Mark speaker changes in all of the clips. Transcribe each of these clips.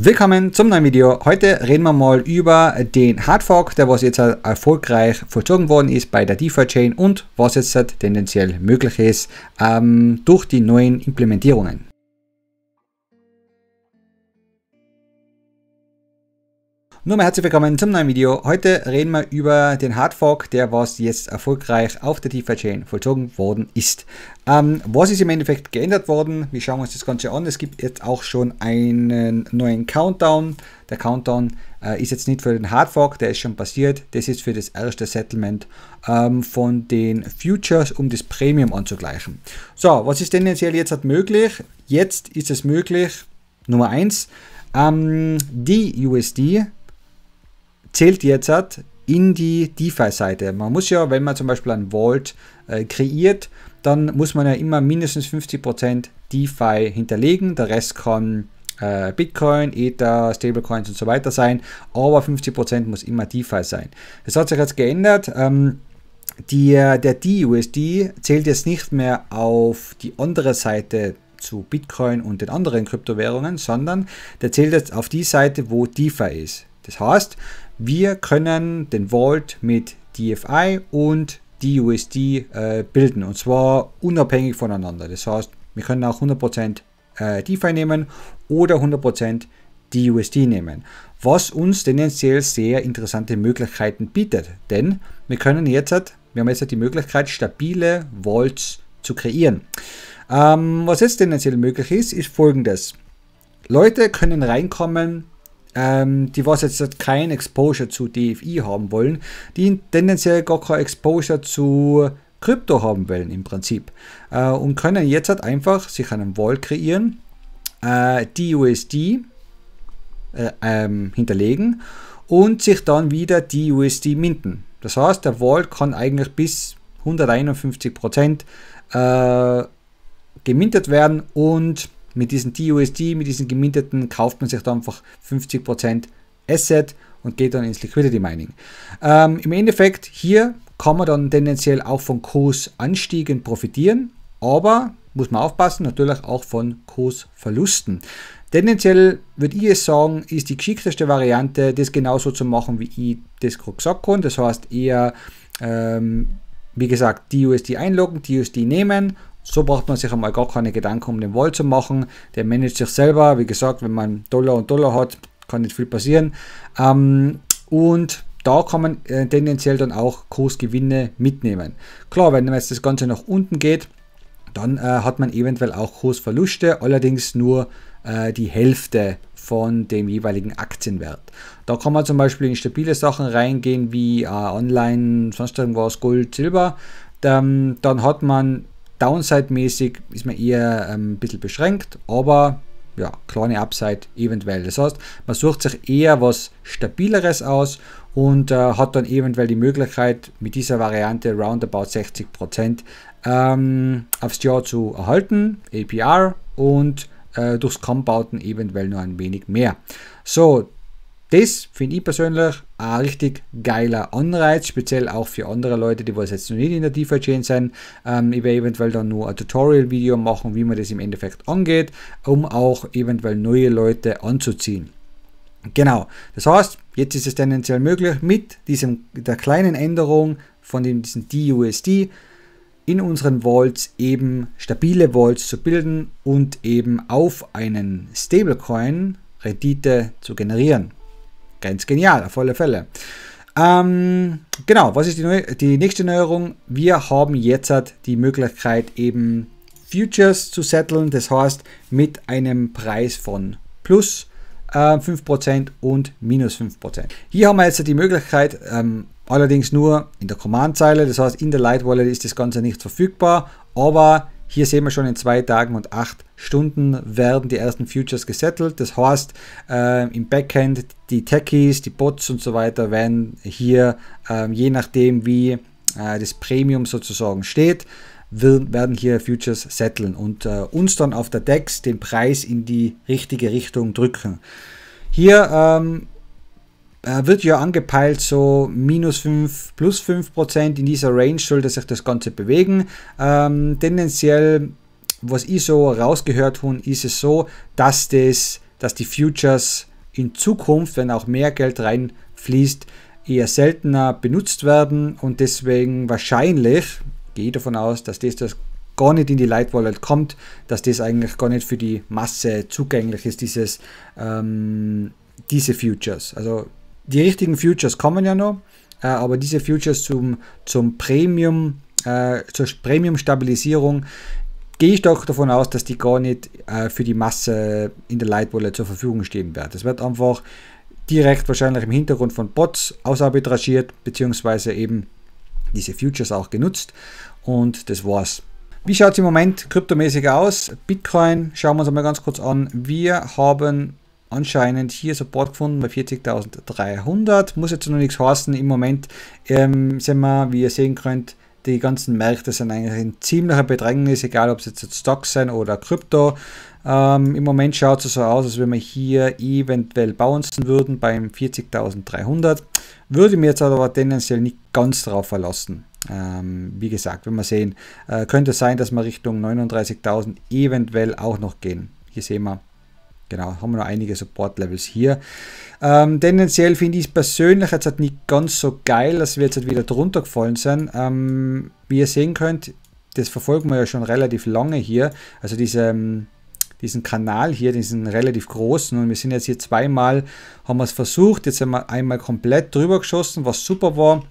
Speaker 1: Willkommen zum neuen Video. Heute reden wir mal über den Hardfork, der was jetzt erfolgreich vollzogen worden ist bei der DeFi-Chain und was jetzt tendenziell möglich ist ähm, durch die neuen Implementierungen. Nur mal herzlich willkommen zum neuen Video. Heute reden wir über den Hardfork, der was jetzt erfolgreich auf der DeFi-Chain vollzogen worden ist. Ähm, was ist im Endeffekt geändert worden? Wir schauen uns das Ganze an. Es gibt jetzt auch schon einen neuen Countdown. Der Countdown äh, ist jetzt nicht für den Hardfork, der ist schon passiert. Das ist für das erste Settlement ähm, von den Futures, um das Premium anzugleichen. So, was ist tendenziell jetzt halt möglich? Jetzt ist es möglich, Nummer 1, ähm, die USD zählt jetzt halt in die DeFi-Seite. Man muss ja, wenn man zum Beispiel ein Vault äh, kreiert, dann muss man ja immer mindestens 50% DeFi hinterlegen. Der Rest kann äh, Bitcoin, Ether, Stablecoins und so weiter sein, aber 50% muss immer DeFi sein. Das hat sich jetzt geändert. Ähm, die, der DUSD zählt jetzt nicht mehr auf die andere Seite zu Bitcoin und den anderen Kryptowährungen, sondern der zählt jetzt auf die Seite, wo DeFi ist. Das heißt, wir können den Vault mit DFI und DUSD äh, bilden und zwar unabhängig voneinander. Das heißt, wir können auch 100% äh, DeFi nehmen oder 100% DUSD nehmen, was uns tendenziell sehr interessante Möglichkeiten bietet, denn wir können jetzt, wir haben jetzt die Möglichkeit, stabile Vaults zu kreieren. Ähm, was jetzt tendenziell möglich ist, ist folgendes. Leute können reinkommen ähm, die was jetzt kein Exposure zu DFI haben wollen, die tendenziell gar kein Exposure zu Krypto haben wollen im Prinzip äh, und können jetzt halt einfach sich einen Vault kreieren, äh, DUSD äh, ähm, hinterlegen und sich dann wieder DUSD minten. Das heißt, der Vault kann eigentlich bis 151% äh, gemintet werden und mit diesen TUSD, mit diesen geminterten, kauft man sich da einfach 50% Asset und geht dann ins Liquidity Mining. Ähm, Im Endeffekt hier kann man dann tendenziell auch von Kursanstiegen profitieren, aber muss man aufpassen, natürlich auch von Kursverlusten. Tendenziell würde ich es sagen, ist die geschickteste Variante, das genauso zu machen, wie ich das gesagt habe. Das heißt eher, ähm, wie gesagt, die USD einloggen, die USD nehmen so braucht man sich einmal gar keine Gedanken um den Wall zu machen. Der managt sich selber. Wie gesagt, wenn man Dollar und Dollar hat, kann nicht viel passieren. Ähm, und da kann man äh, tendenziell dann auch Kursgewinne mitnehmen. Klar, wenn jetzt das Ganze nach unten geht, dann äh, hat man eventuell auch Kursverluste, allerdings nur äh, die Hälfte von dem jeweiligen Aktienwert. Da kann man zum Beispiel in stabile Sachen reingehen wie Online, äh, sonst irgendwas, Gold, Silber. Dann, ähm, dann hat man Downside-mäßig ist man eher ein ähm, bisschen beschränkt, aber ja, kleine Upside eventuell. Das heißt, man sucht sich eher was Stabileres aus und äh, hat dann eventuell die Möglichkeit, mit dieser Variante roundabout 60% ähm, aufs Jahr zu erhalten, APR, und äh, durchs Compouten eventuell nur ein wenig mehr. So, das finde ich persönlich ein richtig geiler Anreiz, speziell auch für andere Leute, die was jetzt noch nicht in der DeFi Chain sind. Ähm, ich werde eventuell dann nur ein Tutorial-Video machen, wie man das im Endeffekt angeht, um auch eventuell neue Leute anzuziehen. Genau, das heißt, jetzt ist es tendenziell möglich, mit diesem, der kleinen Änderung von dem, diesem DUSD in unseren Vaults eben stabile Vaults zu bilden und eben auf einen Stablecoin Rendite zu generieren. Ganz genial, auf alle Fälle. Ähm, genau, was ist die, Neu die nächste Neuerung? Wir haben jetzt halt die Möglichkeit, eben Futures zu settlen, Das heißt, mit einem Preis von plus äh, 5% und minus 5%. Hier haben wir jetzt die Möglichkeit, ähm, allerdings nur in der Command-Zeile. Das heißt, in der Light Wallet ist das Ganze nicht verfügbar, aber hier sehen wir schon, in zwei Tagen und acht Stunden werden die ersten Futures gesettelt. Das heißt, äh, im Backend die Techies, die Bots und so weiter werden hier, äh, je nachdem wie äh, das Premium sozusagen steht, wir werden hier Futures setteln und äh, uns dann auf der DEX den Preis in die richtige Richtung drücken. Hier ähm, äh, wird ja angepeilt, so minus 5, plus 5 Prozent in dieser Range sollte sich das Ganze bewegen. Ähm, tendenziell, was ich so rausgehört habe, ist es so, dass, das, dass die Futures in Zukunft, wenn auch mehr Geld reinfließt, eher seltener benutzt werden und deswegen wahrscheinlich, gehe ich davon aus, dass das, das gar nicht in die Light Wallet kommt, dass das eigentlich gar nicht für die Masse zugänglich ist, dieses, ähm, diese Futures. Also die richtigen Futures kommen ja noch, äh, aber diese Futures zum, zum Premium, äh, zur Premium-Stabilisierung gehe ich doch davon aus, dass die gar nicht äh, für die Masse in der Light zur Verfügung stehen werden. Das wird einfach direkt wahrscheinlich im Hintergrund von Bots ausarbitragiert, beziehungsweise eben diese Futures auch genutzt und das war's. Wie schaut es im Moment kryptomäßig aus? Bitcoin schauen wir uns einmal ganz kurz an. Wir haben anscheinend hier Support gefunden bei 40.300. Muss jetzt noch nichts heißen. Im Moment ähm, sind wir, wie ihr sehen könnt, die ganzen Märkte sind eigentlich in ziemlicher Bedrängnis, egal ob es jetzt Stocks sind oder Krypto. Ähm, Im Moment schaut es so aus, als wenn wir hier eventuell bouncen würden beim 40.300. Würde mir jetzt aber tendenziell nicht ganz darauf verlassen. Ähm, wie gesagt, wenn wir sehen, äh, könnte es sein, dass wir Richtung 39.000 eventuell auch noch gehen. Hier sehen wir Genau, haben wir noch einige Support-Levels hier. Ähm, tendenziell finde ich es persönlich jetzt halt nicht ganz so geil, dass wir jetzt halt wieder drunter gefallen sind. Ähm, wie ihr sehen könnt, das verfolgen wir ja schon relativ lange hier. Also diese, ähm, diesen Kanal hier, diesen relativ großen. Und wir sind jetzt hier zweimal, haben wir es versucht. Jetzt haben wir einmal komplett drüber geschossen, was super war.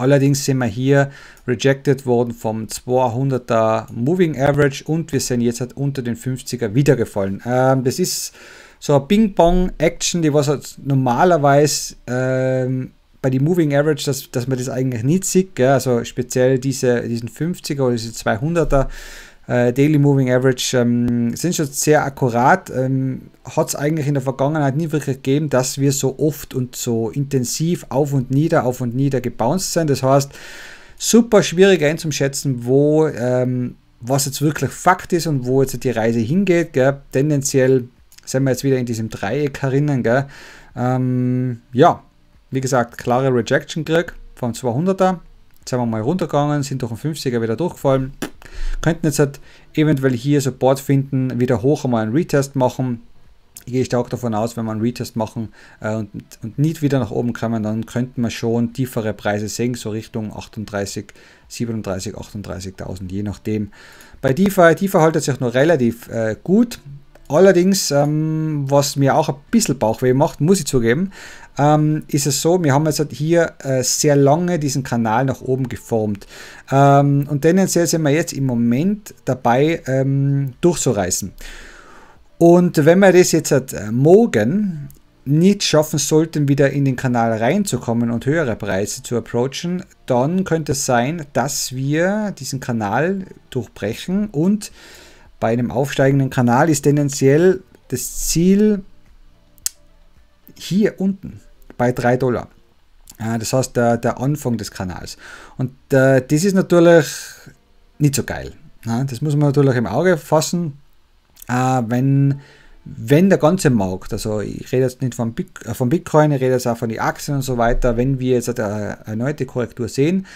Speaker 1: Allerdings sind wir hier rejected worden vom 200er Moving Average und wir sind jetzt halt unter den 50er wiedergefallen. Ähm, das ist so eine ping pong action die was halt normalerweise ähm, bei den Moving Average, dass, dass man das eigentlich nicht sieht. Gell? Also speziell diese, diesen 50er oder diese 200er äh, Daily Moving Average ähm, sind schon sehr akkurat. Ähm, Hat es eigentlich in der Vergangenheit nie wirklich gegeben, dass wir so oft und so intensiv auf und nieder, auf und nieder gebounced sind. Das heißt, super schwierig einzuschätzen, wo ähm, was jetzt wirklich Fakt ist und wo jetzt die Reise hingeht. Gell? Tendenziell sind wir jetzt wieder in diesem Dreieck herinnen. Gell? Ähm, ja, wie gesagt, klare Rejection krieg vom 200er. Jetzt sind wir mal runtergegangen, sind durch den 50er wieder durchgefallen. Könnten jetzt halt eventuell hier Support finden, wieder hoch einmal einen Retest machen. Ich Gehe stark davon aus, wenn wir einen Retest machen äh, und, und nicht wieder nach oben kommen, dann könnten wir schon tiefere Preise sehen, so Richtung 38, 37, 38.000, je nachdem. Bei DeFi, DeFi haltet sich noch relativ äh, gut. Allerdings, ähm, was mir auch ein bisschen Bauchweh macht, muss ich zugeben, ähm, ist es so, wir haben jetzt halt hier äh, sehr lange diesen Kanal nach oben geformt. Ähm, und tendenziell sind wir jetzt im Moment dabei, ähm, durchzureißen. Und wenn wir das jetzt halt, äh, morgen nicht schaffen sollten, wieder in den Kanal reinzukommen und höhere Preise zu approachen, dann könnte es sein, dass wir diesen Kanal durchbrechen und bei einem aufsteigenden Kanal ist tendenziell das Ziel hier unten bei 3 Dollar. Das heißt, der, der Anfang des Kanals. Und äh, das ist natürlich nicht so geil. Das muss man natürlich im Auge fassen, äh, wenn, wenn der ganze Markt, also ich rede jetzt nicht von, äh, von Bitcoin, ich rede jetzt auch von den Aktien und so weiter, wenn wir jetzt eine erneute Korrektur sehen,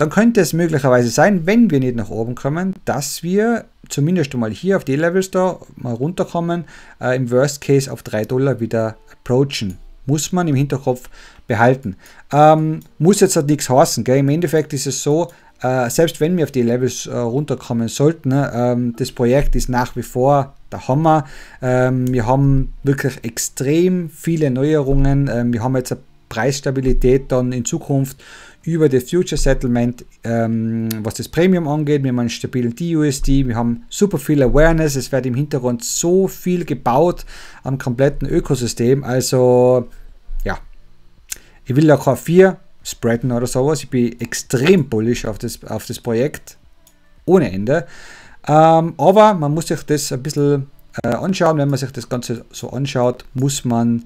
Speaker 1: dann könnte es möglicherweise sein, wenn wir nicht nach oben kommen, dass wir zumindest mal hier auf die Levels da mal runterkommen, äh, im Worst Case auf 3 Dollar wieder approachen. Muss man im Hinterkopf behalten. Ähm, muss jetzt halt nichts heißen. Gell? Im Endeffekt ist es so, äh, selbst wenn wir auf die Levels äh, runterkommen sollten, ne, ähm, das Projekt ist nach wie vor der Hammer. Ähm, wir haben wirklich extrem viele Neuerungen. Ähm, wir haben jetzt ein Preisstabilität dann in Zukunft über das Future Settlement, ähm, was das Premium angeht. Wir haben einen stabilen DUSD, wir haben super viel Awareness, es wird im Hintergrund so viel gebaut am kompletten Ökosystem. Also ja, ich will auch auf 4 spreaden oder sowas. Ich bin extrem bullish auf das, auf das Projekt, ohne Ende. Ähm, aber man muss sich das ein bisschen äh, anschauen. Wenn man sich das Ganze so anschaut, muss man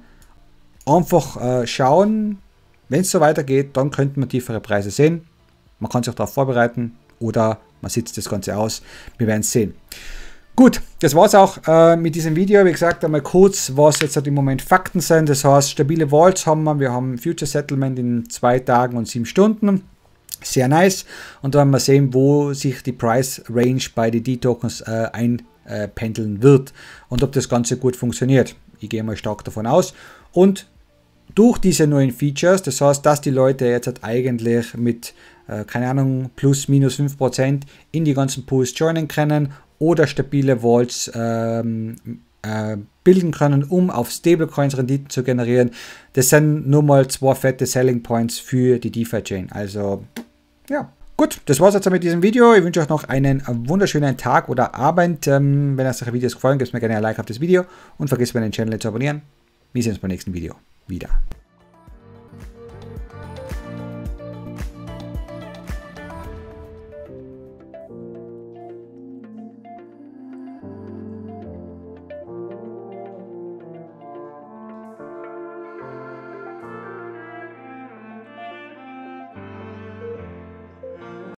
Speaker 1: einfach äh, schauen, wenn es so weitergeht, dann könnte man tiefere Preise sehen. Man kann sich auch darauf vorbereiten oder man sitzt das Ganze aus. Wir werden es sehen. Gut, das war es auch äh, mit diesem Video. Wie gesagt, einmal kurz, was jetzt halt im Moment Fakten sind. Das heißt, stabile Vaults haben wir. Wir haben Future Settlement in zwei Tagen und sieben Stunden. Sehr nice. Und dann werden wir sehen, wo sich die Price Range bei den D-Tokens äh, einpendeln wird und ob das Ganze gut funktioniert. Ich gehe mal stark davon aus. Und durch diese neuen Features, das heißt, dass die Leute jetzt halt eigentlich mit, äh, keine Ahnung, plus minus 5% in die ganzen Pools joinen können oder stabile Vaults ähm, äh, bilden können, um auf Stablecoins Renditen zu generieren. Das sind nur mal zwei fette Selling Points für die DeFi-Chain. Also, ja. Gut, das war's jetzt mit diesem Video. Ich wünsche euch noch einen wunderschönen Tag oder Abend. Ähm, wenn euch solche Videos gefallen, gebt mir gerne ein Like auf das Video und vergesst mir den Channel zu abonnieren. Wir sehen uns beim nächsten Video wieder.